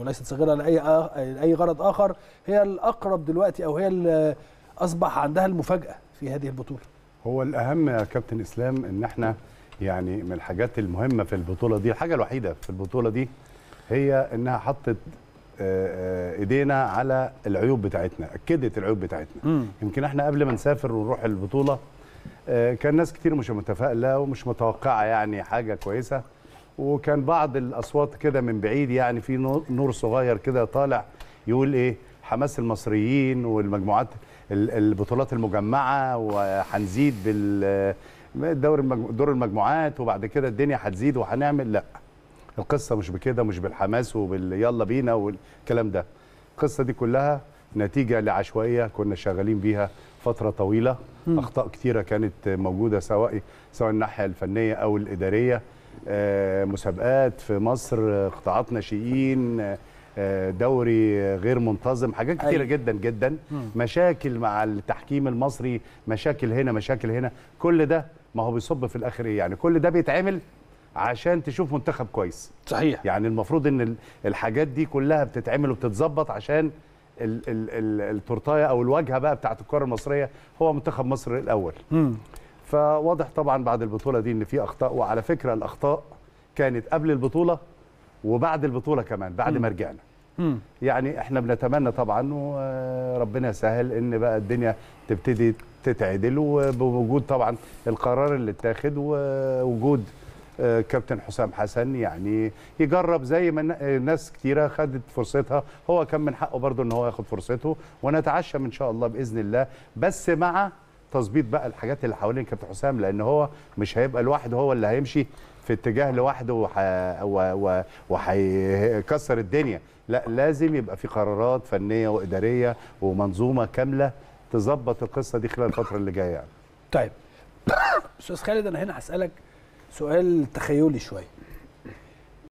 وليست صغيره لاي لاي غرض اخر هي الاقرب دلوقتي او هي اللي اصبح عندها المفاجاه في هذه البطوله هو الاهم يا كابتن اسلام ان احنا يعني من الحاجات المهمه في البطوله دي الحاجه الوحيده في البطوله دي هي انها حطت ايدينا على العيوب بتاعتنا اكدت العيوب بتاعتنا م. يمكن احنا قبل ما نسافر ونروح البطوله كان ناس كتير مش متفائله ومش متوقعه يعني حاجه كويسه وكان بعض الاصوات كده من بعيد يعني في نور صغير كده طالع يقول ايه حماس المصريين والمجموعات البطولات المجمعه وهنزيد بال دور دور المجموعات وبعد كده الدنيا هتزيد وهنعمل لا القصه مش بكده مش بالحماس وبال يلا بينا والكلام ده القصه دي كلها نتيجه لعشوائيه كنا شغالين بيها فتره طويله اخطاء كثيره كانت موجوده سواء سواء الناحيه الفنيه او الاداريه آه، مسابقات في مصر قطاعات ناشئين آه، دوري غير منتظم حاجات كتيره جدا جدا مشاكل مع التحكيم المصري مشاكل هنا مشاكل هنا كل ده ما هو بيصب في الاخر ايه يعني كل ده بيتعمل عشان تشوف منتخب كويس صحيح يعني المفروض ان الحاجات دي كلها بتتعمل وبتتظبط عشان التورتايه او الواجهه بقى بتاعت الكره المصريه هو منتخب مصر الاول فواضح طبعا بعد البطوله دي ان في اخطاء وعلى فكره الاخطاء كانت قبل البطوله وبعد البطوله كمان بعد ما رجعنا يعني احنا بنتمنى طبعا وربنا آه، يسهل ان بقى الدنيا تبتدي تتعدل وبوجود طبعا القرار اللي اتاخد ووجود آه، كابتن حسام حسن يعني يجرب زي ما ناس كتيره خدت فرصتها هو كان من حقه برضه ان هو ياخد فرصته ونتعشم ان شاء الله باذن الله بس مع تظبيط بقى الحاجات اللي حوالين كابتن حسام لان هو مش هيبقى لوحده هو اللي هيمشي في اتجاه لوحده وهيكسر الدنيا لا لازم يبقى في قرارات فنيه واداريه ومنظومه كامله تظبط القصه دي خلال الفتره اللي جايه يعني. طيب استاذ خالد انا هنا هسالك سؤال تخيلي شويه